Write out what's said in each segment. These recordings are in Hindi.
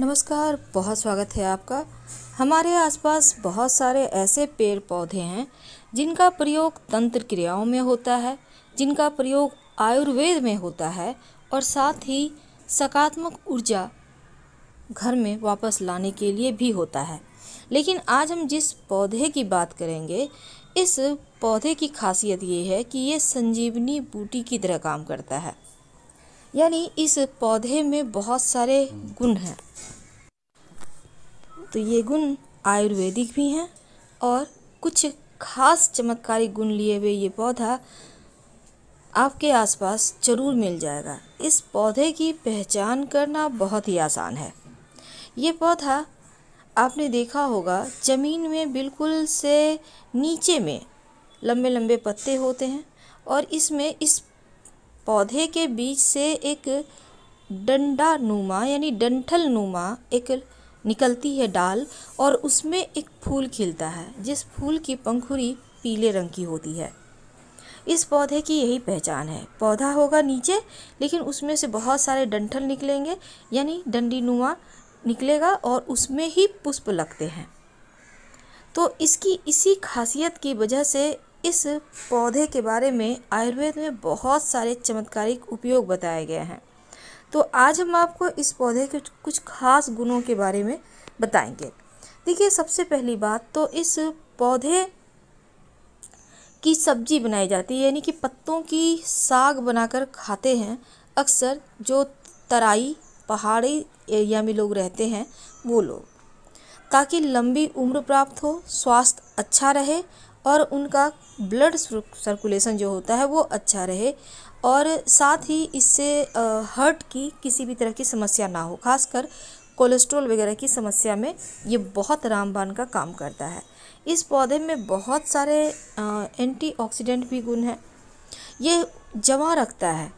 नमस्कार बहुत स्वागत है आपका हमारे आसपास बहुत सारे ऐसे पेड़ पौधे हैं जिनका प्रयोग तंत्र क्रियाओं में होता है जिनका प्रयोग आयुर्वेद में होता है और साथ ही सकारात्मक ऊर्जा घर में वापस लाने के लिए भी होता है लेकिन आज हम जिस पौधे की बात करेंगे इस पौधे की खासियत ये है कि ये संजीवनी बूटी की तरह काम करता है यानी इस पौधे में बहुत सारे गुण हैं तो ये गुण आयुर्वेदिक भी हैं और कुछ खास चमत्कारी गुण लिए हुए ये पौधा आपके आसपास ज़रूर मिल जाएगा इस पौधे की पहचान करना बहुत ही आसान है ये पौधा आपने देखा होगा ज़मीन में बिल्कुल से नीचे में लंबे लंबे पत्ते होते हैं और इसमें इस पौधे के बीच से एक डंडा नुमा यानी डंठल नुमा एक निकलती है डाल और उसमें एक फूल खिलता है जिस फूल की पंखुड़ी पीले रंग की होती है इस पौधे की यही पहचान है पौधा होगा नीचे लेकिन उसमें से बहुत सारे डंठल निकलेंगे यानी डंडी नुमा निकलेगा और उसमें ही पुष्प लगते हैं तो इसकी इसी खासियत की वजह से इस पौधे के बारे में आयुर्वेद में बहुत सारे चमत्कारिक उपयोग बताए गए हैं तो आज हम आपको इस पौधे के कुछ खास गुणों के बारे में बताएंगे देखिए सबसे पहली बात तो इस पौधे की सब्जी बनाई जाती है यानी कि पत्तों की साग बनाकर खाते हैं अक्सर जो तराई पहाड़ी एरिया में लोग रहते हैं वो लोग ताकि लंबी उम्र प्राप्त हो स्वास्थ्य अच्छा रहे और उनका ब्लड सर्कुलेशन जो होता है वो अच्छा रहे और साथ ही इससे हर्ट की किसी भी तरह की समस्या ना हो खासकर कोलेस्ट्रॉल वगैरह की समस्या में ये बहुत रामबान का काम करता है इस पौधे में बहुत सारे एंटीऑक्सीडेंट भी गुण हैं ये जमा रखता है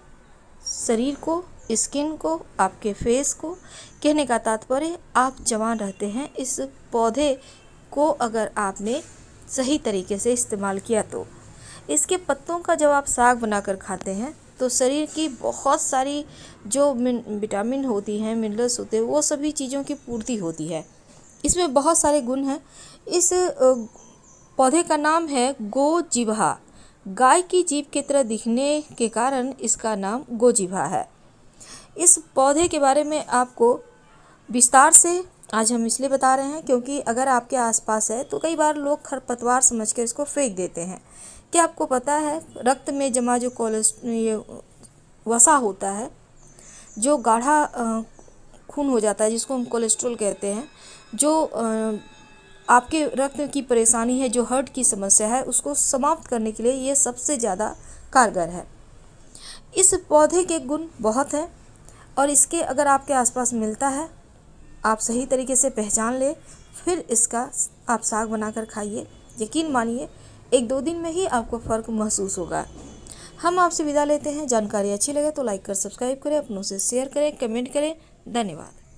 शरीर को स्किन को आपके फेस को कहने का तात्पर्य आप जवान रहते हैं इस पौधे को अगर आपने सही तरीके से इस्तेमाल किया तो इसके पत्तों का जब आप साग बनाकर खाते हैं तो शरीर की बहुत सारी जो विटामिन होती हैं मिनरल्स होते हैं वो सभी चीज़ों की पूर्ति होती है इसमें बहुत सारे गुण हैं इस पौधे का नाम है गोजिभा गाय की जीभ की तरह दिखने के कारण इसका नाम गोजिभा है इस पौधे के बारे में आपको विस्तार से आज हम इसलिए बता रहे हैं क्योंकि अगर आपके आसपास है तो कई बार लोग खरपतवार समझ कर इसको फेंक देते हैं क्या आपको पता है रक्त में जमा जो कोलेस्ट वसा होता है जो गाढ़ा खून हो जाता है जिसको हम कोलेस्ट्रोल कहते हैं जो आपके रक्त की परेशानी है जो हर्ट की समस्या है उसको समाप्त करने के लिए ये सबसे ज़्यादा कारगर है इस पौधे के गुण बहुत हैं और इसके अगर आपके आसपास मिलता है आप सही तरीके से पहचान लें फिर इसका आप साग बनाकर खाइए यकीन मानिए एक दो दिन में ही आपको फ़र्क महसूस होगा हम आपसे विदा लेते हैं जानकारी अच्छी लगे तो लाइक कर सब्सक्राइब करें अपनों से शेयर करें कमेंट करें धन्यवाद